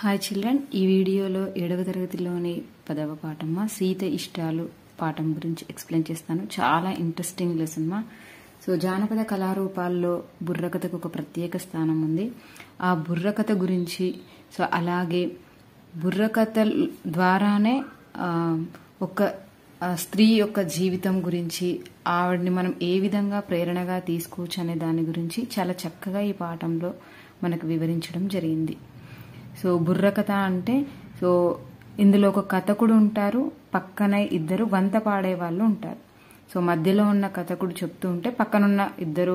hi children ఈ వీడియోలో ఏడవ తరగతిలోని పదవ పాఠమ్మా సీత ఇష్టాలు పాఠం గురించి ఎక్స్ప్లెయిన్ చేస్తాను చాలా ఇంట్రెస్టింగ్ లెసన్ మా సో జానపద కళారూపాల్లో బుర్రకథకు ఒక ప్రత్యేక స్థానం ఉంది ఆ బుర్రకథ గురించి సో అలాగే బుర్రకథ ద్వారానే ఒక స్త్రీ యొక్క జీవితం గురించి ఆవిడని మనం ఏ విధంగా ప్రేరణగా తీసుకోవచ్చు అనే దాని గురించి చాలా చక్కగా ఈ పాఠంలో మనకు వివరించడం జరిగింది సో బుర్రకథ అంటే సో ఇందులో ఒక కథకుడు ఉంటారు పక్కన ఇద్దరు వంత పాడే వాళ్ళు ఉంటారు సో మధ్యలో ఉన్న కథకుడు చెప్తూ ఉంటే పక్కనున్న ఇద్దరు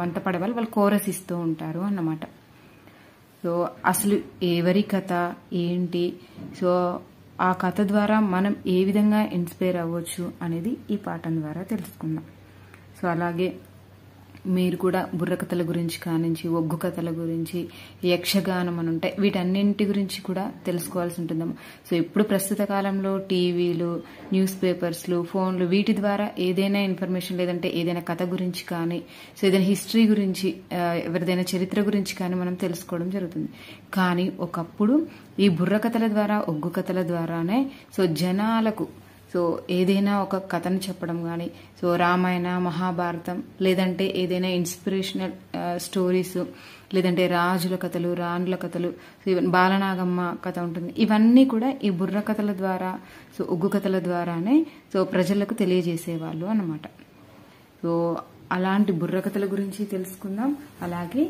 వంత వాళ్ళు వాళ్ళు కోరస్ ఇస్తూ ఉంటారు అన్నమాట సో అసలు ఎవరి కథ ఏంటి సో ఆ కథ ద్వారా మనం ఏ విధంగా ఇన్స్పైర్ అవ్వచ్చు అనేది ఈ పాఠం ద్వారా తెలుసుకుందాం సో అలాగే మీరు కూడా బుర్రకథల గురించి కానించి ఒగ్గు కథల గురించి యక్షగానం అని ఉంటాయి వీటన్నింటి గురించి కూడా తెలుసుకోవాల్సి ఉంటుందమ్మ సో ఇప్పుడు ప్రస్తుత కాలంలో టీవీలు న్యూస్ పేపర్స్లు ఫోన్లు వీటి ద్వారా ఏదైనా ఇన్ఫర్మేషన్ లేదంటే ఏదైనా కథ గురించి కానీ సో ఏదైనా హిస్టరీ గురించి ఎవరిదైనా చరిత్ర గురించి కానీ మనం తెలుసుకోవడం జరుగుతుంది కానీ ఒకప్పుడు ఈ బుర్రకథల ద్వారా ఒగ్గు కథల ద్వారానే సో జనాలకు సో ఏదైనా ఒక కథను చెప్పడం కానీ సో రామాయణ మహాభారతం లేదంటే ఏదైనా ఇన్స్పిరేషనల్ స్టోరీస్ లేదంటే రాజుల కథలు రాణుల కథలు సో బాలనాగమ్మ కథ ఉంటుంది ఇవన్నీ కూడా ఈ బుర్ర కథల ద్వారా సో ఉగ్గు కథల ద్వారానే సో ప్రజలకు తెలియజేసేవాళ్ళు అనమాట సో అలాంటి బుర్ర కథల గురించి తెలుసుకుందాం అలాగే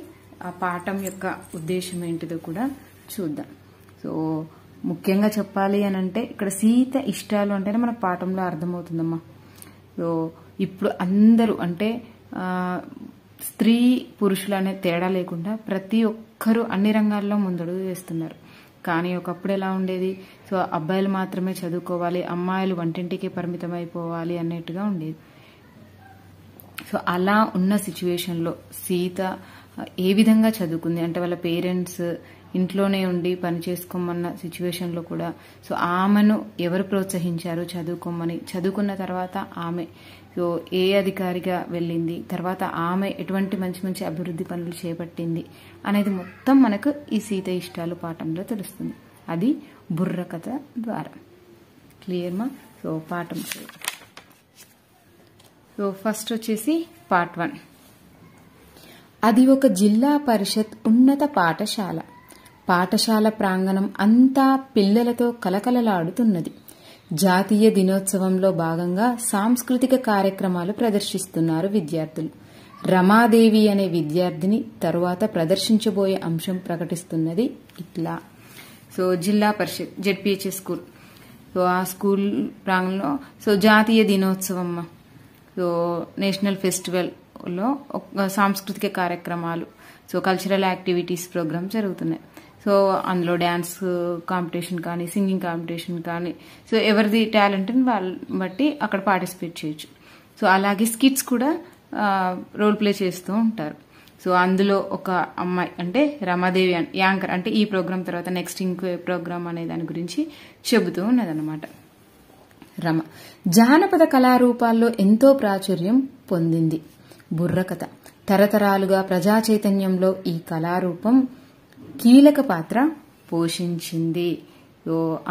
ఆ పాఠం యొక్క ఉద్దేశం ఏంటిదో కూడా చూద్దాం సో ముఖ్యంగా చెప్పాలి అని అంటే ఇక్కడ సీత ఇష్టాలు అంటేనే మన పాఠంలో అర్థమవుతుందమ్మా ఇప్పుడు అందరూ అంటే స్త్రీ పురుషులు అనే తేడా లేకుండా ప్రతి ఒక్కరూ అన్ని రంగాల్లో ముందడుగు వేస్తున్నారు కానీ ఒకప్పుడు ఎలా ఉండేది సో అబ్బాయిలు మాత్రమే చదువుకోవాలి అమ్మాయిలు వంటింటికి పరిమితం అయిపోవాలి అన్నట్టుగా ఉండేది సో అలా ఉన్న సిచ్యువేషన్లో సీత ఏ విధంగా చదువుకుంది అంటే వాళ్ళ పేరెంట్స్ ఇంట్లోనే ఉండి పని చేసుకోమన్న లో కూడా సో ఆమెను ఎవరు ప్రోత్సహించారు చదువుకోమని చదువుకున్న తర్వాత ఆమె సో ఏ అధికారిగా వెళ్ళింది తర్వాత ఆమె ఎటువంటి మంచి మంచి అభివృద్ధి పనులు చేపట్టింది అనేది మొత్తం మనకు ఈ సీత ఇష్టాలు పాఠంలో తెలుస్తుంది అది బుర్ర కథ ద్వారా క్లియర్మా సో పాఠం సో ఫస్ట్ వచ్చేసి పార్ట్ వన్ అది ఒక జిల్లా పరిషత్ ఉన్నత పాఠశాల పాఠశాల ప్రాంగణం అంతా పిల్లలతో కలకలలాడుతున్నది జాతీయ దినోత్సవంలో భాగంగా సాంస్కృతిక కార్యక్రమాలు ప్రదర్శిస్తున్నారు విద్యార్థులు రమాదేవి అనే విద్యార్థిని తరువాత ప్రదర్శించబోయే అంశం ప్రకటిస్తున్నది ఇట్లా so Zilla Parishad ZPHS school so ఆ స్కూల్ ప్రాంగణంలో సో జాతీయ దినోత్సవం సో నేషనల్ ఫెస్టివల్ లో సాంస్కృతిక కార్యక్రమాలు సో కల్చరల్ యాక్టివిటీస్ ప్రోగ్రామ్ జరుగుతున్నాయి సో అందులో డ్యాన్స్ కాంపిటీషన్ కానీ సింగింగ్ కాంపిటీషన్ కానీ సో ఎవరిది టాలెంట్ని వాళ్ళని బట్టి అక్కడ పార్టిసిపేట్ చేయొచ్చు సో అలాగే స్కిట్స్ కూడా రోల్ ప్లే చేస్తూ ఉంటారు సో అందులో ఒక అమ్మాయి అంటే రమాదేవి యాంకర్ అంటే ఈ ప్రోగ్రాం తర్వాత నెక్స్ట్ ఇంకో ప్రోగ్రామ్ అనే దాని గురించి చెబుతూ ఉన్నదన్నమాట రమ జానపద కళారూపాల్లో ఎంతో ప్రాచుర్యం పొందింది బుర్రకథ తరతరాలుగా ప్రజా చైతన్యంలో ఈ కళారూపం కీలక పాత్ర పోషించింది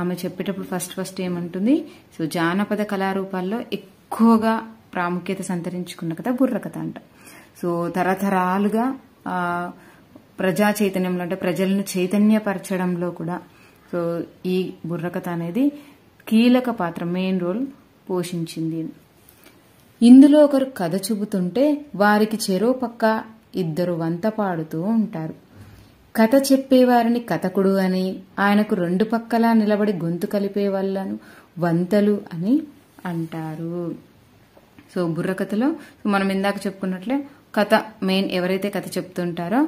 ఆమె చెప్పేటప్పుడు ఫస్ట్ ఫస్ట్ ఏమంటుంది సో జానపద కళారూపాల్లో ఎక్కువగా ప్రాముఖ్యత సంతరించుకున్న కథ బుర్రకథ అంట సో తరతరాలుగా ప్రజా చైతన్యంలో అంటే ప్రజలను చైతన్యపరచడంలో కూడా సో ఈ బుర్రకథ అనేది కీలక పాత్ర మెయిన్ రోల్ పోషించింది ఇందులో ఒకరు కథ చెబుతుంటే వారికి చెరో పక్క ఇద్దరు వంత పాడుతూ ఉంటారు కథ చెప్పేవారిని కథకుడు అని ఆయనకు రెండు పక్కలా నిలబడి గొంతు కలిపే వాళ్ళను వంతలు అని అంటారు సో బుర్రకథలో మనం ఇందాక చెప్పుకున్నట్లే కథ మెయిన్ ఎవరైతే కథ చెప్తుంటారో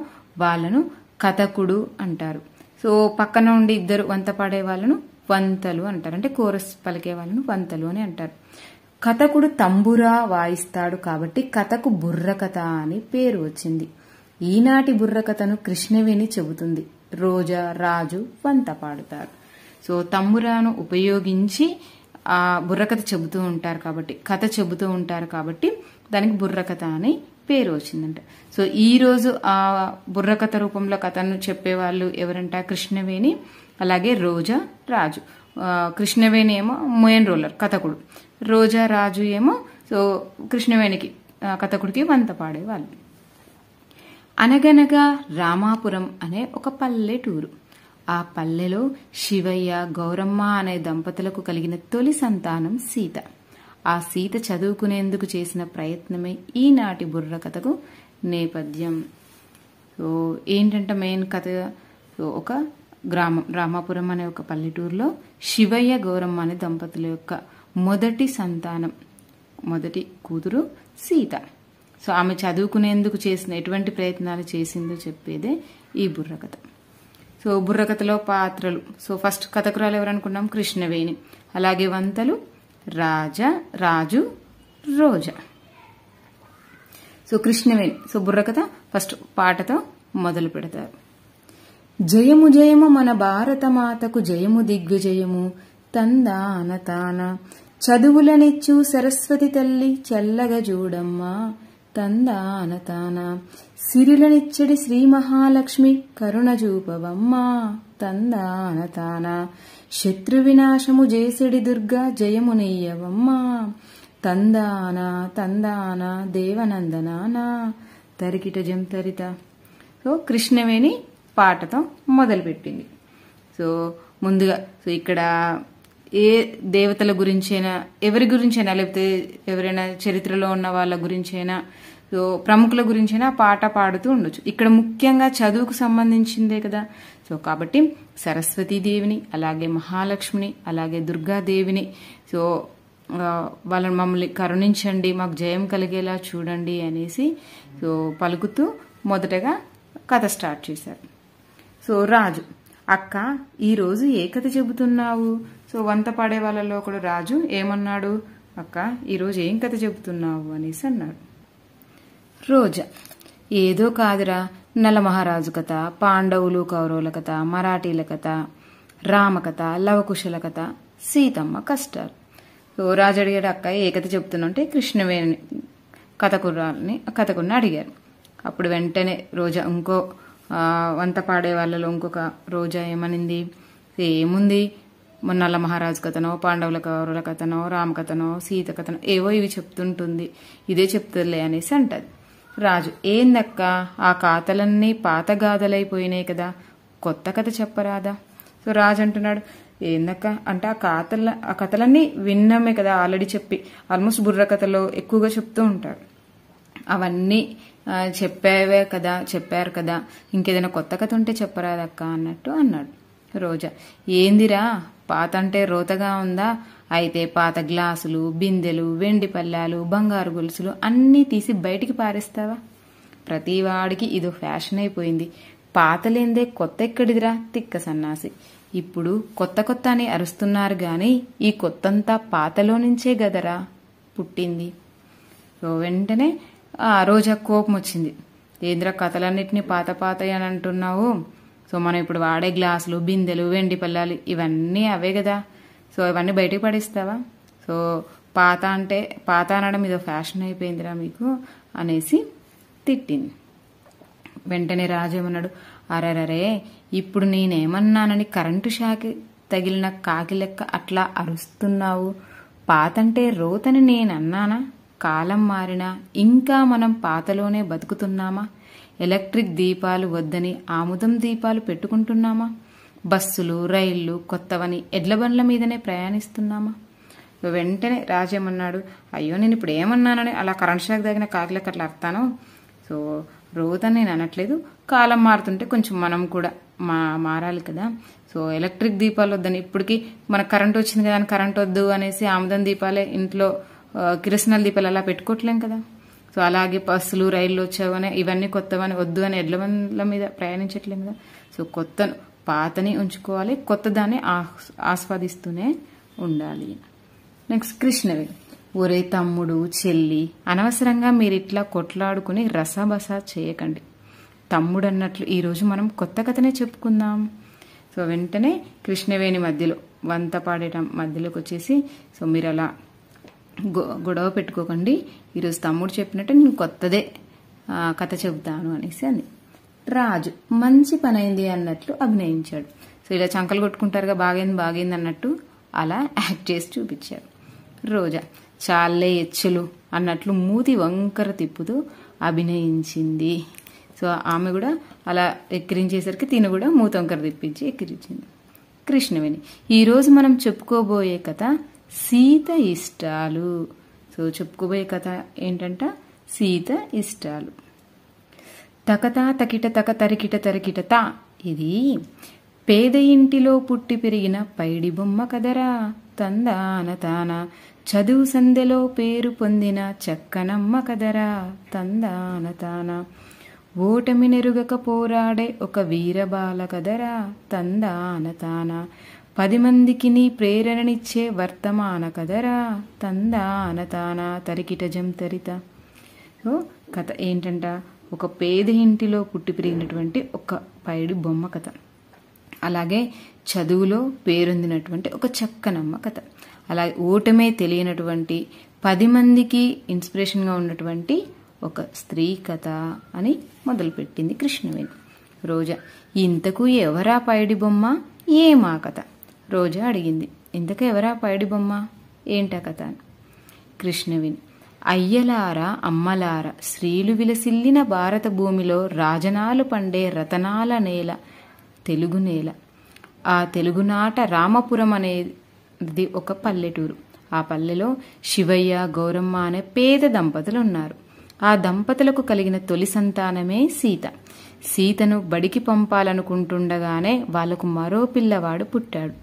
వాళ్ళను కథకుడు అంటారు సో పక్కన ఉండి ఇద్దరు వంత పాడే వాళ్ళను వంతలు అంటారు అంటే కోరస్ పలికే వాళ్ళను వంతలు అని అంటారు కథకుడు తంబురా వాయిస్తాడు కాబట్టి కథకు బుర్రకథ అని పేరు వచ్చింది ఈనాటి బుర్రకథను కృష్ణవేణి చెబుతుంది రోజా రాజు వంత పాడుతారు సో తంబురాను ఉపయోగించి ఆ బుర్రకథ చెబుతూ ఉంటారు కాబట్టి కథ చెబుతూ ఉంటారు కాబట్టి దానికి బుర్రకథ అని పేరు వచ్చిందంట సో ఈ రోజు ఆ బుర్రకథ రూపంలో కథను చెప్పేవాళ్ళు ఎవరంట కృష్ణవేణి అలాగే రోజా రాజు కృష్ణవేణి ఏమో మోయన్ రోలర్ కథకుడు రోజా రాజు ఏమో సో కృష్ణవేణికి కథకుడికి వంత పాడేవాళ్ళు అనగనగా రామాపురం అనే ఒక పల్లెటూరు ఆ పల్లెలో శివయ్య గౌరమ్మ అనే దంపతులకు కలిగిన తొలి సంతానం సీత ఆ సీత చదువుకునేందుకు చేసిన ప్రయత్నమే ఈనాటి బుర్ర కథకు నేపథ్యం సో ఏంటంటే మెయిన్ కథ ఒక గ్రామం రామాపురం అనే ఒక పల్లెటూరులో శివయ్య గౌరమ్మ అనే దంపతుల యొక్క మొదటి సంతానం మొదటి కూతురు సీత సో ఆమె చదువుకునేందుకు చేసిన ఎటువంటి ప్రయత్నాలు చేసిందో చెప్పేదే ఈ బుర్రకథ సో బుర్రకథలో పాత్రలు సో ఫస్ట్ కథకురాలు ఎవరనుకున్నాం కృష్ణవేణి అలాగే వంతలు రాజా రాజు రోజా సో కృష్ణవేణి సో బుర్రకథ ఫస్ట్ పాటతో మొదలు పెడతారు జయము జయము మన భారత మాతకు జయము దిగ్విజయము తందా అనతాన చదువులనిచ్చు సరస్వతి తల్లి చల్లగా చూడమ్మా తందా అనతాన సిరిలనిచ్చడి శ్రీ మహాలక్ష్మి కరుణ చూపవమ్మా తందాన అనతాన శత్రు వినాశము జేసిడి దుర్గా జయమునెయ్యవమ్మా తందాన తందాన దేవనందనానా తరికిట జంతరిత సో కృష్ణవేణి పాటతో మొదలుపెట్టింది సో ముందుగా సో ఇక్కడ ఏ దేవతల గురించైనా ఎవరి గురించైనా లేకపోతే ఎవరైనా చరిత్రలో ఉన్న వాళ్ళ గురించైనా సో ప్రముఖుల గురించైనా పాట పాడుతూ ఉండొచ్చు ఇక్కడ ముఖ్యంగా చదువుకు సంబంధించిందే కదా సో కాబట్టి సరస్వతీదేవిని అలాగే మహాలక్ష్మిని అలాగే దుర్గాదేవిని సో వాళ్ళని మమ్మల్ని కరుణించండి మాకు జయం కలిగేలా చూడండి అనేసి సో పలుకుతూ మొదటగా కథ స్టార్ట్ చేశారు సో రాజు అక్క ఈరోజు ఏ కథ చెబుతున్నావు సో వంత పాడే వాళ్ళలో ఒకడు రాజు ఏమన్నాడు అక్క ఈరోజు ఏం కథ చెబుతున్నావు అనేసి అన్నాడు రోజా ఏదో కాదురా నలమహారాజు కథ పాండవులు కౌరవుల కథ మరాఠీల కథ రామకథ లవకుశల కథ సీతమ్మ కష్టాలు సో రాజు అడిగాడు అక్క ఏ కథ చెప్తున్నంటే కృష్ణవేణి కథకురాలని కథకుని అడిగారు అప్పుడు వెంటనే రోజా ఇంకో వంత పాడే వాళ్ళలో ఇంకొక రోజా ఏమనింది ఏముంది మొన్నల మహారాజు కథనో పాండవుల కౌరుల కథనో రామ కథనో సీత కథనో ఏవో ఇవి చెప్తుంటుంది ఇదే చెప్తుందిలే అనేసి అంటది రాజు ఏందక్క ఆ కాతలన్నీ పాత గాథలైపోయినాయి కదా కొత్త కథ చెప్పరాదా సో రాజు అంటున్నాడు ఏందక్క అంటే ఆ కాతల ఆ కథలన్నీ విన్నామే కదా ఆల్రెడీ చెప్పి ఆల్మోస్ట్ బుర్ర కథలో ఎక్కువగా చెప్తూ ఉంటాడు అవన్నీ చెప్పావే కదా చెప్పారు కదా ఇంకేదైనా కొత్త కథ ఉంటే చెప్పరాదక్క అన్నట్టు అన్నాడు రోజా ఏందిరా పాత అంటే రోతగా ఉందా అయితే పాత గ్లాసులు బిందెలు వెండి పళ్ళాలు బంగారు గొలుసులు అన్నీ తీసి బయటికి పారేస్తావా ప్రతివాడికి ఇదో ఫ్యాషన్ అయిపోయింది పాతలేందే కొత్త ఎక్కడిదిరా తిక్క సన్నాసి ఇప్పుడు కొత్త కొత్త అని అరుస్తున్నారు గాని ఈ కొత్తంతా పాతలో నుంచే గదరా పుట్టింది వెంటనే ఆ రోజా కోపం వచ్చింది ఏంద్ర కథలన్నిటినీ పాత పాత అని అంటున్నావు సో మనం ఇప్పుడు వాడే గ్లాసులు బిందెలు వెండి పళ్ళాలు ఇవన్నీ అవే కదా సో ఇవన్నీ బయటకు పడేస్తావా సో పాత అంటే పాత అనడం ఇదో ఫ్యాషన్ అయిపోయిందిరా మీకు అనేసి తిట్టింది వెంటనే రాజు ఏమన్నాడు అరరరే ఇప్పుడు నేనేమన్నానని కరెంటు షాక్ తగిలిన కాకి లెక్క అట్లా అరుస్తున్నావు పాతంటే రోతని నేనన్నానా కాలం మారినా ఇంకా మనం పాతలోనే బతుకుతున్నామా ఎలక్ట్రిక్ దీపాలు వద్దని ఆముదం దీపాలు పెట్టుకుంటున్నామా బస్సులు రైళ్లు కొత్తవని ఎడ్ల బండ్ల మీదనే ప్రయాణిస్తున్నామా వెంటనే రాజేమన్నాడు అయ్యో నేను ఇప్పుడు ఏమన్నానని అలా కరెంట్ షాక్ తగిన కాకిలకు అట్లా అర్థాను సో రోజు నేను అనట్లేదు కాలం మారుతుంటే కొంచెం మనం కూడా మా మారాలి కదా సో ఎలక్ట్రిక్ దీపాలు వద్దని ఇప్పటికి మనకు కరెంట్ వచ్చింది కదా కరెంట్ వద్దు అనేసి ఆముదం దీపాలే ఇంట్లో కిరసనల్ దీపాలు అలా పెట్టుకోవట్లేం కదా సో అలాగే బస్సులు రైళ్ళు వచ్చావని ఇవన్నీ కొత్తవని వద్దు అని ఎడ్ల బండ్ల మీద ప్రయాణించట్లేదు కదా సో కొత్త పాతని ఉంచుకోవాలి కొత్త దాన్ని ఆస్వాదిస్తూనే ఉండాలి నెక్స్ట్ కృష్ణవేణి ఒరే తమ్ముడు చెల్లి అనవసరంగా మీరు ఇట్లా కొట్లాడుకుని రసబస చేయకండి తమ్ముడు అన్నట్లు ఈరోజు మనం కొత్త కథనే చెప్పుకుందాం సో వెంటనే కృష్ణవేణి మధ్యలో వంత పాడేట మధ్యలోకి వచ్చేసి సో మీరు అలా గొడవ పెట్టుకోకండి ఈరోజు తమ్ముడు చెప్పినట్టు నేను కొత్తదే కథ చెబుతాను అనేసి అంది రాజు మంచి పనైంది అన్నట్లు అభినయించాడు సో ఇలా చంకలు కొట్టుకుంటారుగా బాగైంది బాగైంది అన్నట్టు అలా యాక్ట్ చేసి చూపించాడు రోజా చాలే ఎచ్చులు అన్నట్లు మూతి వంకర తిప్పుతూ అభినయించింది సో ఆమె కూడా అలా ఎక్కిరించేసరికి తిను కూడా మూత వంకర తిప్పించి ఎక్కిరించింది కృష్ణవేణి ఈరోజు మనం చెప్పుకోబోయే కథ సీత ఇష్టాలు సో చెప్పుకోబోయే కథ ఏంటంట సీత ఇష్టాలు తకతా తకిట తక తరికిట తరికిట తా ఇది పేద ఇంటిలో పుట్టి పెరిగిన పైడి బొమ్మ కదరా తందాన తాన చదువు సందెలో పేరు పొందిన చక్కనమ్మ కదరా తందాన తాన ఓటమి నెరుగక పోరాడే ఒక వీరబాల కదరా తందాన తాన పది నీ ప్రేరణనిచ్చే వర్తమాన కదరా తంద తాన తరికిటజం తరిత సో కథ ఏంటంట ఒక పేద ఇంటిలో పుట్టి పెరిగినటువంటి ఒక పైడి బొమ్మ కథ అలాగే చదువులో పేరొందినటువంటి ఒక చక్కనమ్మ కథ అలాగే ఓటమే తెలియనటువంటి పది మందికి ఇన్స్పిరేషన్గా ఉన్నటువంటి ఒక స్త్రీ కథ అని మొదలుపెట్టింది కృష్ణవేణి రోజా ఇంతకు ఎవరా పైడి బొమ్మ ఏమా కథ రోజా అడిగింది ఇంతక ఎవరా పైడి బొమ్మ ఏంటా కథ కృష్ణవిని అయ్యలార అమ్మలార స్త్రీలు విలసిల్లిన భారత భూమిలో రాజనాలు పండే రతనాల నేల తెలుగు నేల ఆ తెలుగునాట రామపురం అనేది ఒక పల్లెటూరు ఆ పల్లెలో శివయ్య గౌరమ్మ అనే పేద దంపతులు ఉన్నారు ఆ దంపతులకు కలిగిన తొలి సంతానమే సీత సీతను బడికి పంపాలనుకుంటుండగానే వాళ్లకు మరో పిల్లవాడు పుట్టాడు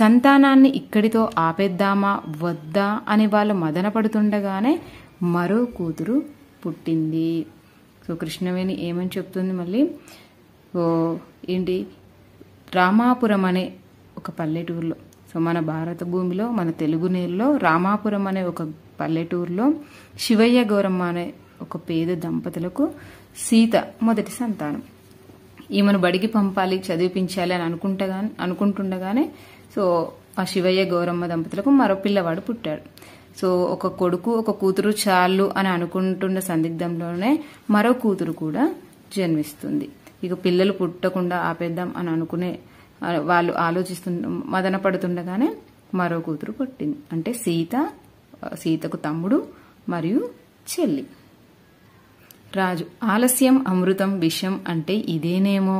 సంతానాన్ని ఇక్కడితో ఆపేద్దామా వద్దా అని వాళ్ళు మదనపడుతుండగానే మరో కూతురు పుట్టింది సో కృష్ణవేణి ఏమని చెప్తుంది మళ్ళీ ఓ ఏంటి రామాపురం అనే ఒక పల్లెటూరులో సో మన భారత భూమిలో మన తెలుగు నేలలో రామాపురం అనే ఒక పల్లెటూరులో శివయ్య గౌరమ్మ అనే ఒక పేద దంపతులకు సీత మొదటి సంతానం ఈమెను బడికి పంపాలి చదివిపించాలి అని అనుకుంటగా అనుకుంటుండగానే సో ఆ శివయ్య గౌరమ్మ దంపతులకు మరో పిల్లవాడు పుట్టాడు సో ఒక కొడుకు ఒక కూతురు చాలు అని అనుకుంటున్న సందిగ్ధంలోనే మరో కూతురు కూడా జన్మిస్తుంది ఇక పిల్లలు పుట్టకుండా ఆపేద్దాం అని అనుకునే వాళ్ళు ఆలోచిస్తున్న మదన పడుతుండగానే మరో కూతురు పుట్టింది అంటే సీత సీతకు తమ్ముడు మరియు చెల్లి రాజు ఆలస్యం అమృతం విషం అంటే ఇదేనేమో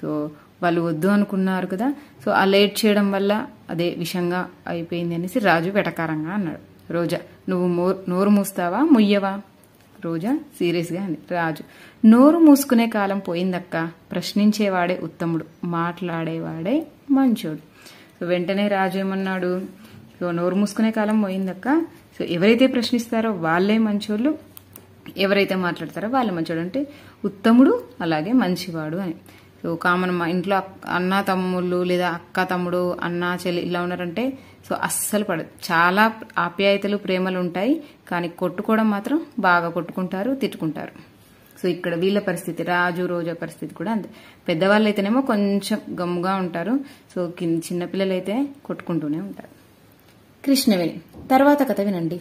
సో వాళ్ళు వద్దు అనుకున్నారు కదా సో ఆ లేట్ చేయడం వల్ల అదే విషంగా అయిపోయింది అనేసి రాజు వెటకారంగా అన్నాడు రోజా నువ్వు నోరు మూస్తావా ముయ్యవా రోజా సీరియస్గా అంది రాజు నోరు మూసుకునే కాలం పోయిందక్క ప్రశ్నించేవాడే ఉత్తముడు మాట్లాడేవాడే మంచోడు సో వెంటనే రాజు ఏమన్నాడు సో నోరు మూసుకునే కాలం పోయిందక్క సో ఎవరైతే ప్రశ్నిస్తారో వాళ్ళే మంచోళ్ళు ఎవరైతే మాట్లాడతారో వాళ్ళు మంచోడు అంటే ఉత్తముడు అలాగే మంచివాడు అని కామన్ మా ఇంట్లో అన్న తమ్ముళ్ళు లేదా అక్క తమ్ముడు అన్న చెల్లి ఇలా ఉన్నారంటే సో అస్సలు పడదు చాలా ఆప్యాయతలు ప్రేమలు ఉంటాయి కానీ కొట్టుకోవడం మాత్రం బాగా కొట్టుకుంటారు తిట్టుకుంటారు సో ఇక్కడ వీళ్ళ పరిస్థితి రాజు రోజా పరిస్థితి కూడా అంతే పెద్దవాళ్ళు అయితేనేమో కొంచెం గమ్ముగా ఉంటారు సో చిన్నపిల్లలు అయితే కొట్టుకుంటూనే ఉంటారు కృష్ణవేణి తర్వాత కథ వినండి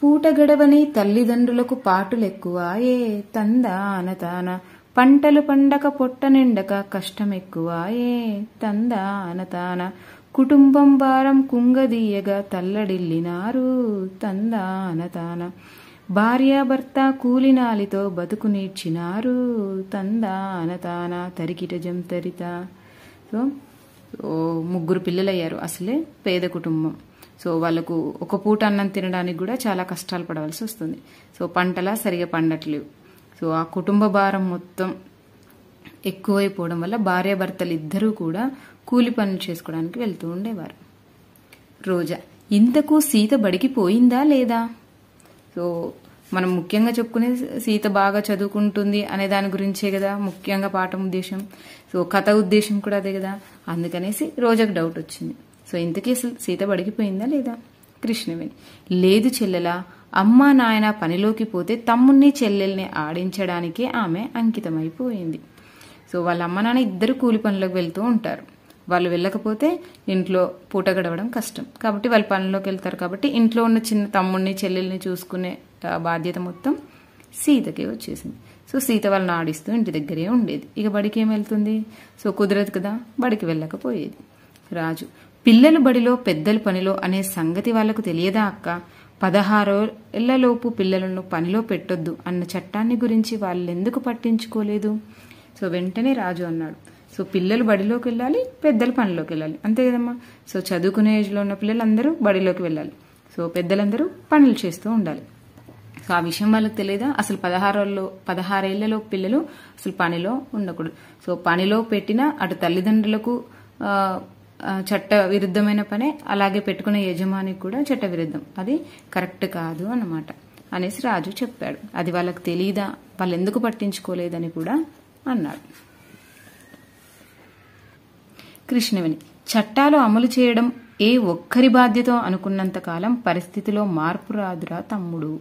పూట గడవని తల్లిదండ్రులకు పాటలు ఎక్కువ ఏ తందా అనతానా పంటలు పండక పొట్ట నిండక ఎక్కువాయే తంద అనతాన కుటుంబం భారం కుంగదీయగా తల్లడిల్లినారు తంద తాన భార్యాభర్త కూలినాలితో బతుకు నీడ్చినారు తందాన తరికిట జంతరిత సో ముగ్గురు పిల్లలయ్యారు అసలే పేద కుటుంబం సో వాళ్ళకు ఒక పూట అన్నం తినడానికి కూడా చాలా కష్టాలు పడవలసి వస్తుంది సో పంటలా సరిగా పండట్లేవు సో ఆ కుటుంబ భారం మొత్తం ఎక్కువైపోవడం వల్ల భార్యాభర్తలు ఇద్దరూ కూడా కూలి పనులు చేసుకోవడానికి వెళ్తూ ఉండేవారు రోజా ఇంతకు సీత బడికి పోయిందా లేదా సో మనం ముఖ్యంగా చెప్పుకునే సీత బాగా చదువుకుంటుంది అనే దాని గురించే కదా ముఖ్యంగా పాఠం ఉద్దేశం సో కథ ఉద్దేశం కూడా అదే కదా అందుకనేసి రోజాకు డౌట్ వచ్చింది సో ఇంతకీ అసలు సీత బడికిపోయిందా లేదా కృష్ణవేణి లేదు చెల్లెలా అమ్మ నాయన పనిలోకి పోతే తమ్ముణ్ణి చెల్లెల్ని ఆడించడానికే ఆమె అంకితమైపోయింది సో వాళ్ళ అమ్మ నాన్న ఇద్దరు కూలి పనులకు వెళ్తూ ఉంటారు వాళ్ళు వెళ్ళకపోతే ఇంట్లో పూట గడవడం కష్టం కాబట్టి వాళ్ళు పనిలోకి వెళ్తారు కాబట్టి ఇంట్లో ఉన్న చిన్న తమ్ముడిని చెల్లెల్ని చూసుకునే బాధ్యత మొత్తం సీతకే వచ్చేసింది సో సీత వాళ్ళని ఆడిస్తూ ఇంటి దగ్గరే ఉండేది ఇక బడికి ఏం వెళ్తుంది సో కుదరదు కదా బడికి వెళ్ళకపోయేది రాజు పిల్లలు బడిలో పెద్దలు పనిలో అనే సంగతి వాళ్లకు తెలియదా అక్క పదహారేళ్లలోపు పిల్లలను పనిలో పెట్టొద్దు అన్న చట్టాన్ని గురించి వాళ్ళు ఎందుకు పట్టించుకోలేదు సో వెంటనే రాజు అన్నాడు సో పిల్లలు బడిలోకి వెళ్ళాలి పెద్దలు పనిలోకి వెళ్ళాలి అంతే కదమ్మా సో చదువుకునే ఏజ్లో ఉన్న పిల్లలందరూ బడిలోకి వెళ్ళాలి సో పెద్దలందరూ పనులు చేస్తూ ఉండాలి సో ఆ విషయం వాళ్ళకి తెలియదా అసలు పదహారులో పదహారేళ్లలో పిల్లలు అసలు పనిలో ఉండకూడదు సో పనిలో పెట్టినా అటు తల్లిదండ్రులకు చట్ట విరుద్ధమైన పనే అలాగే పెట్టుకున్న యజమానికి కూడా చట్ట విరుద్ధం అది కరెక్ట్ కాదు అన్నమాట అనేసి రాజు చెప్పాడు అది వాళ్ళకి తెలియదా వాళ్ళు ఎందుకు పట్టించుకోలేదని కూడా అన్నాడు కృష్ణవిని చట్టాలు అమలు చేయడం ఏ ఒక్కరి బాధ్యత అనుకున్నంత కాలం పరిస్థితిలో మార్పు రాదురా తమ్ముడు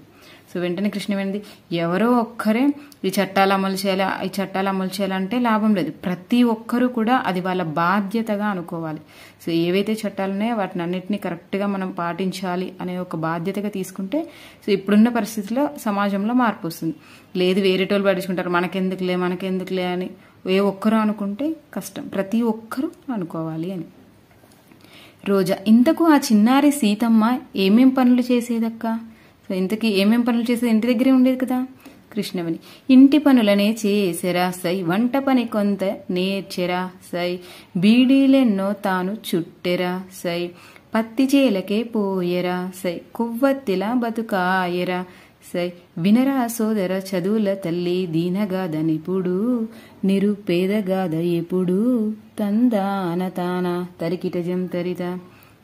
సో వెంటనే కృష్ణవేణిది ఎవరో ఒక్కరే ఈ చట్టాలు అమలు చేయాలి ఈ చట్టాలు అమలు చేయాలంటే లాభం లేదు ప్రతి ఒక్కరూ కూడా అది వాళ్ళ బాధ్యతగా అనుకోవాలి సో ఏవైతే చట్టాలు ఉన్నాయో వాటిని అన్నింటినీ కరెక్ట్గా మనం పాటించాలి అనే ఒక బాధ్యతగా తీసుకుంటే సో ఇప్పుడున్న పరిస్థితిలో సమాజంలో మార్పు వస్తుంది లేదు వేరేటోళ్ళు లే మనకెందుకులే మనకెందుకులే అని ఏ ఒక్కరు అనుకుంటే కష్టం ప్రతి ఒక్కరూ అనుకోవాలి అని రోజా ఇంతకు ఆ చిన్నారి సీతమ్మ ఏమేం పనులు చేసేదక్కా సో ఇంతకీ ఏమేం పనులు చేసేది ఇంటి దగ్గరే ఉండేది కదా కృష్ణవని ఇంటి పనులనే చేసెరా సై వంట పని కొంత నేర్చెరా సై బీడీలెన్నో తాను చుట్టెరా సై పత్తి చేలకే పోయెరా సై కొవ్వొత్తిలా బతుకాయరా సై వినరా సోదర చదువుల తల్లి దీనగాదనిపుడు నిరుపేదగాద ఎప్పుడు తందాన తాన తరికిట జం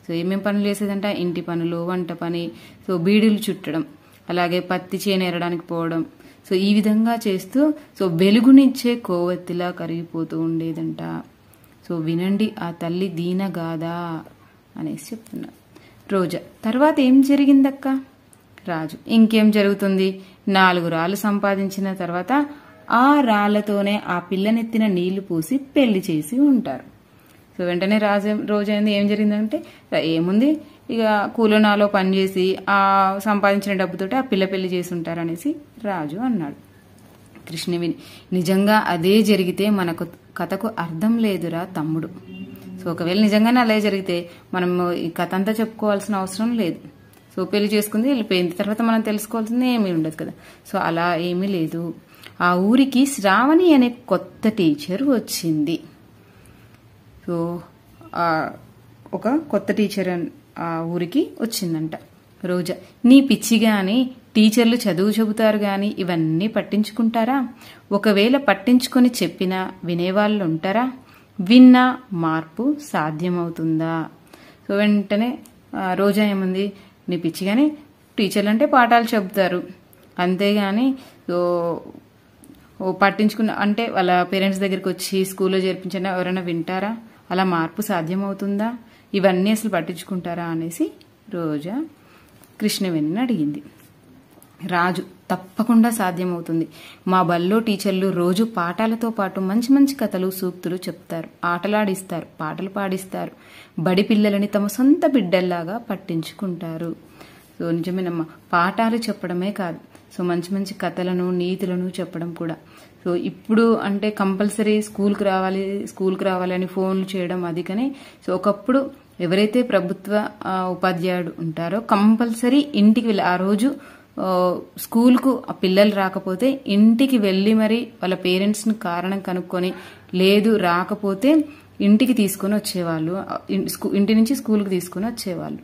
సో ఏమేమి పనులు చేసేదంటే ఇంటి పనులు వంట పని సో బీడీలు చుట్టడం అలాగే పత్తి చేనేరడానికి పోవడం సో ఈ విధంగా చేస్తూ సో వెలుగునిచ్చే కోవత్తిలా కరిగిపోతూ ఉండేదంట సో వినండి ఆ తల్లి దీనగాదా అనేసి చెప్తున్నారు రోజా తర్వాత ఏం జరిగిందక్క రాజు ఇంకేం జరుగుతుంది నాలుగు రాళ్ళు సంపాదించిన తర్వాత ఆ రాళ్లతోనే ఆ పిల్లనెత్తిన నీళ్లు పోసి పెళ్లి చేసి ఉంటారు సో వెంటనే రాజే రోజైంది ఏం జరిగిందంటే ఏముంది ఇక కూలోనాలో పనిచేసి ఆ సంపాదించిన డబ్బుతోటి ఆ పిల్ల పెళ్లి చేసి ఉంటారనేసి రాజు అన్నాడు కృష్ణ విని నిజంగా అదే జరిగితే మనకు కథకు అర్థం లేదురా తమ్ముడు సో ఒకవేళ నిజంగానే అలా జరిగితే మనం ఈ కథ అంతా చెప్పుకోవాల్సిన అవసరం లేదు సో పెళ్లి చేసుకుంది వెళ్ళిపోయిన తర్వాత మనం తెలుసుకోవాల్సింది ఏమీ ఉండదు కదా సో అలా ఏమీ లేదు ఆ ఊరికి శ్రావణి అనే కొత్త టీచర్ వచ్చింది మీకు ఒక కొత్త టీచర్ ఊరికి వచ్చిందంట రోజా నీ పిచ్చి గాని టీచర్లు చదువు చెబుతారు గాని ఇవన్నీ పట్టించుకుంటారా ఒకవేళ పట్టించుకొని చెప్పినా వినేవాళ్ళు ఉంటారా విన్నా మార్పు సాధ్యమవుతుందా సో వెంటనే రోజా ఏముంది నీ పిచ్చి కానీ టీచర్లు అంటే పాఠాలు చెబుతారు అంతేగాని పట్టించుకున్న అంటే వాళ్ళ పేరెంట్స్ దగ్గరికి వచ్చి స్కూల్లో చేర్పించినా ఎవరైనా వింటారా అలా మార్పు సాధ్యమవుతుందా ఇవన్నీ అసలు పట్టించుకుంటారా అనేసి రోజా కృష్ణవేణిని అడిగింది రాజు తప్పకుండా సాధ్యమవుతుంది మా బల్లో టీచర్లు రోజు పాఠాలతో పాటు మంచి మంచి కథలు సూక్తులు చెప్తారు ఆటలాడిస్తారు పాటలు పాడిస్తారు బడి పిల్లలని తమ సొంత బిడ్డల్లాగా పట్టించుకుంటారు సో నిజమేనమ్మా పాఠాలు చెప్పడమే కాదు సో మంచి మంచి కథలను నీతులను చెప్పడం కూడా సో ఇప్పుడు అంటే కంపల్సరీ స్కూల్కి రావాలి స్కూల్కి రావాలని ఫోన్లు చేయడం అది కానీ సో ఒకప్పుడు ఎవరైతే ప్రభుత్వ ఉపాధ్యాయుడు ఉంటారో కంపల్సరీ ఇంటికి వెళ్ళి ఆ రోజు స్కూల్కు ఆ పిల్లలు రాకపోతే ఇంటికి వెళ్ళి మరి వాళ్ళ పేరెంట్స్ని కారణం కనుక్కొని లేదు రాకపోతే ఇంటికి తీసుకొని వచ్చేవాళ్ళు ఇంటి నుంచి స్కూల్కి తీసుకొని వచ్చేవాళ్ళు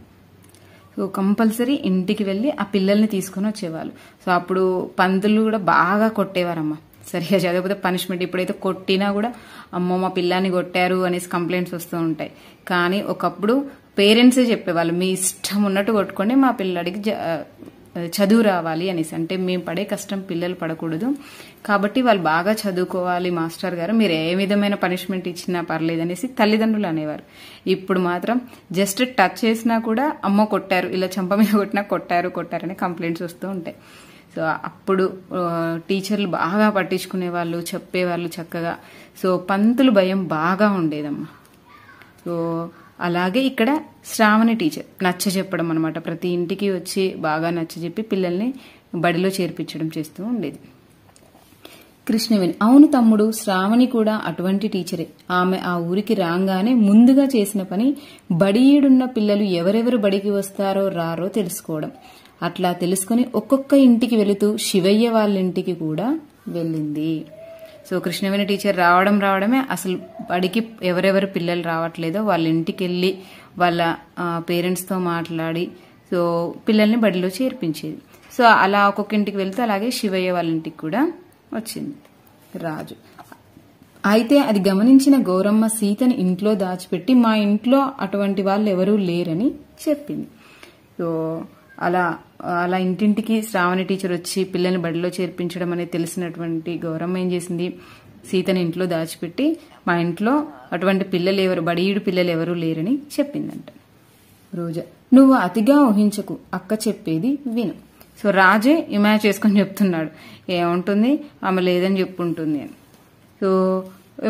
సో కంపల్సరీ ఇంటికి వెళ్ళి ఆ పిల్లల్ని తీసుకొని వచ్చేవాళ్ళు సో అప్పుడు పందులు కూడా బాగా కొట్టేవారమ్మా సరిగా చదవకపోతే పనిష్మెంట్ ఇప్పుడైతే కొట్టినా కూడా అమ్మో మా పిల్లాన్ని కొట్టారు అనేసి కంప్లైంట్స్ వస్తూ ఉంటాయి కానీ ఒకప్పుడు పేరెంట్సే చెప్పేవాళ్ళు మీ ఇష్టం ఉన్నట్టు కొట్టుకోండి మా పిల్లడికి చదువు రావాలి అనేసి అంటే మేము పడే కష్టం పిల్లలు పడకూడదు కాబట్టి వాళ్ళు బాగా చదువుకోవాలి మాస్టర్ గారు మీరు ఏ విధమైన పనిష్మెంట్ ఇచ్చినా పర్లేదు అనేసి తల్లిదండ్రులు అనేవారు ఇప్పుడు మాత్రం జస్ట్ టచ్ చేసినా కూడా అమ్మ కొట్టారు ఇలా చంప మీద కొట్టినా కొట్టారు కొట్టారని కంప్లైంట్స్ వస్తూ ఉంటాయి అప్పుడు టీచర్లు బాగా పట్టించుకునేవాళ్ళు చెప్పేవాళ్ళు చక్కగా సో పంతులు భయం బాగా ఉండేదమ్మా సో అలాగే ఇక్కడ శ్రావణి టీచర్ నచ్చ చెప్పడం అనమాట ప్రతి ఇంటికి వచ్చి బాగా నచ్చ చెప్పి పిల్లల్ని బడిలో చేర్పించడం చేస్తూ ఉండేది కృష్ణవేణి అవును తమ్ముడు శ్రావణి కూడా అటువంటి టీచరే ఆమె ఆ ఊరికి రాగానే ముందుగా చేసిన పని బడి పిల్లలు ఎవరెవరు బడికి వస్తారో రారో తెలుసుకోవడం అట్లా తెలుసుకుని ఒక్కొక్క ఇంటికి వెళుతూ శివయ్య వాళ్ళ ఇంటికి కూడా వెళ్ళింది సో కృష్ణవేణి టీచర్ రావడం రావడమే అసలు బడికి ఎవరెవరు పిల్లలు రావట్లేదో వాళ్ళ ఇంటికి వెళ్ళి వాళ్ళ పేరెంట్స్తో మాట్లాడి సో పిల్లల్ని బడిలో చేర్పించేది సో అలా ఒక్కొక్క ఇంటికి వెళ్తే అలాగే శివయ్య వాళ్ళ ఇంటికి కూడా వచ్చింది రాజు అయితే అది గమనించిన గౌరమ్మ సీతని ఇంట్లో దాచిపెట్టి మా ఇంట్లో అటువంటి వాళ్ళు ఎవరూ లేరని చెప్పింది సో అలా అలా ఇంటింటికి శ్రావణి టీచర్ వచ్చి పిల్లల్ని బడిలో చేర్పించడం అనేది తెలిసినటువంటి గౌరవం ఏం చేసింది సీతని ఇంట్లో దాచిపెట్టి మా ఇంట్లో అటువంటి పిల్లలు ఎవరు బడియుడు పిల్లలు ఎవరూ లేరని చెప్పిందంట రోజా నువ్వు అతిగా ఊహించకు అక్క చెప్పేది విను సో రాజే ఇమాజ్ చేసుకుని చెప్తున్నాడు ఏముంటుంది ఆమె లేదని చెప్పుంటుంది అని సో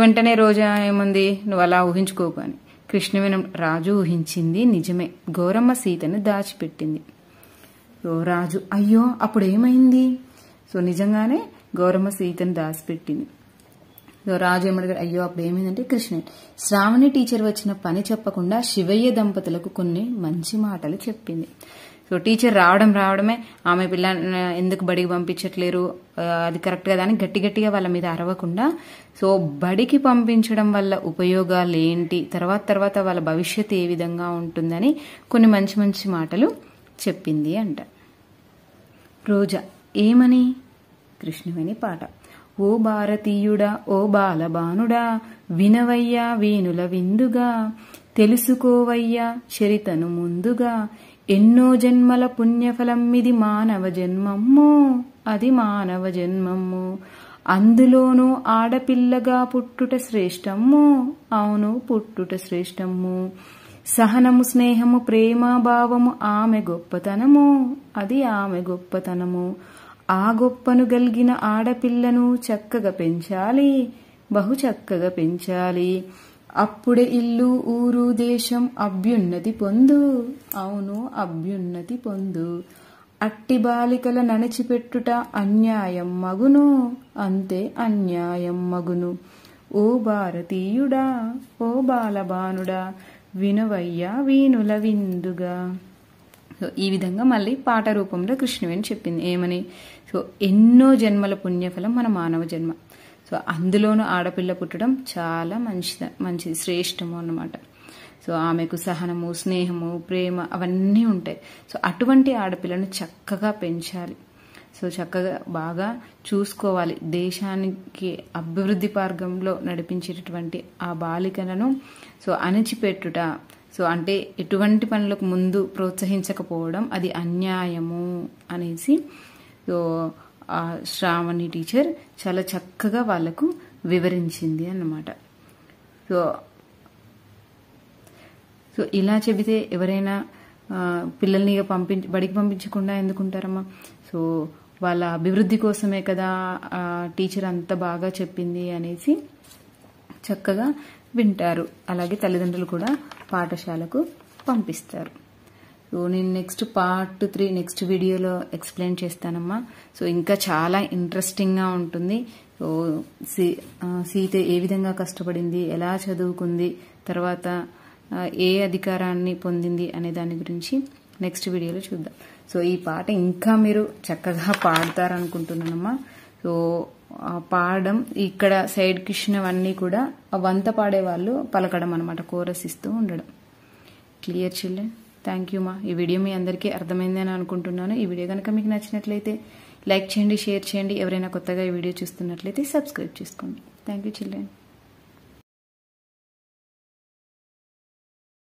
వెంటనే రోజా ఏముంది నువ్వు అలా ఊహించుకోకు అని కృష్ణవేణం రాజు ఊహించింది నిజమే గౌరమ్మ సీతని దాచిపెట్టింది సో రాజు అయ్యో అప్పుడు ఏమైంది సో నిజంగానే గౌరమ్మ సీతను దాచిపెట్టింది సో రాజు ఏమడిగారు అయ్యో అప్పుడు ఏమైందంటే కృష్ణ శ్రావణి టీచర్ వచ్చిన పని చెప్పకుండా శివయ్య దంపతులకు కొన్ని మంచి మాటలు చెప్పింది సో టీచర్ రావడం రావడమే ఆమె పిల్ల ఎందుకు బడికి పంపించట్లేరు అది కరెక్ట్ కదా అని గట్టి గట్టిగా వాళ్ళ మీద అరవకుండా సో బడికి పంపించడం వల్ల ఉపయోగాలు ఏంటి తర్వాత తర్వాత వాళ్ళ భవిష్యత్ ఏ విధంగా ఉంటుందని కొన్ని మంచి మంచి మాటలు చెప్పింది అంట రోజా ఏమని కృష్ణవేణి పాట ఓ భారతీయుడా ఓ బాలబానుడా వినవయ్యా వేణుల విందుగా తెలుసుకోవయ్యా చరితను ముందుగా ఎన్నో జన్మల పుణ్యఫలం ఇది మానవ జన్మమ్ము అది మానవ జన్మమ్ము అందులోనూ ఆడపిల్లగా పుట్టుట శ్రేష్టమ్మో అవును పుట్టుట శ్రేష్టమ్మో సహనము స్నేహము ప్రేమ భావము ఆమె గొప్పతనము అది ఆమె గొప్పతనము ఆ గొప్పను గలిగిన ఆడపిల్లను చక్కగా పెంచాలి బహు చక్కగా పెంచాలి అప్పుడే ఇల్లు ఊరు దేశం అభ్యున్నతి పొందు అవును అభ్యున్నతి పొందు అట్టి బాలికల నణచిపెట్టుట అన్యాయం మగును అంతే అన్యాయం మగును ఓ భారతీయుడా ఓ బాలబానుడా వినువయ్యా వీణుల విందుగా సో ఈ విధంగా మళ్ళీ పాట రూపంలో కృష్ణవేణి చెప్పింది ఏమని సో ఎన్నో జన్మల పుణ్యఫలం మన మానవ జన్మ సో అందులోనూ ఆడపిల్ల పుట్టడం చాలా మంచిది మంచిది శ్రేష్టము అన్నమాట సో ఆమెకు సహనము స్నేహము ప్రేమ అవన్నీ ఉంటాయి సో అటువంటి ఆడపిల్లను చక్కగా పెంచాలి సో చక్కగా బాగా చూసుకోవాలి దేశానికి అభివృద్ధి మార్గంలో నడిపించేటటువంటి ఆ బాలికలను సో అణిచిపెట్టుట సో అంటే ఎటువంటి పనులకు ముందు ప్రోత్సహించకపోవడం అది అన్యాయము అనేసి సో ఆ శ్రావణి టీచర్ చాలా చక్కగా వాళ్లకు వివరించింది అన్నమాట సో సో ఇలా చెబితే ఎవరైనా పిల్లల్ని పంపించి బడికి పంపించకుండా ఎందుకుంటారమ్మా సో వాళ్ళ అభివృద్ధి కోసమే కదా టీచర్ అంత బాగా చెప్పింది అనేసి చక్కగా వింటారు అలాగే తల్లిదండ్రులు కూడా పాఠశాలకు పంపిస్తారు సో నేను నెక్స్ట్ పార్ట్ త్రీ నెక్స్ట్ వీడియోలో ఎక్స్ప్లెయిన్ చేస్తానమ్మా సో ఇంకా చాలా ఇంట్రెస్టింగ్గా ఉంటుంది సో సీత ఏ విధంగా కష్టపడింది ఎలా చదువుకుంది తర్వాత ఏ అధికారాన్ని పొందింది అనే దాని గురించి నెక్స్ట్ వీడియోలో చూద్దాం సో ఈ పాట ఇంకా మీరు చక్కగా పాడతారనుకుంటున్నానమ్మా సో పాడడం ఇక్కడ సైడ్ కిష్ణవన్నీ కూడా వంత వాళ్ళు పలకడం అనమాట కోరస్ ఇస్తూ ఉండడం క్లియర్ చిల్డ్రన్ థ్యాంక్ యూ మా ఈ వీడియో మీ అందరికీ అర్థమైందని అనుకుంటున్నాను ఈ వీడియో కనుక మీకు నచ్చినట్లయితే లైక్ చేయండి షేర్ చేయండి ఎవరైనా కొత్తగా ఈ వీడియో చూస్తున్నట్లయితే సబ్స్క్రైబ్ చేసుకోండి థ్యాంక్ యూ చిల్డ్రన్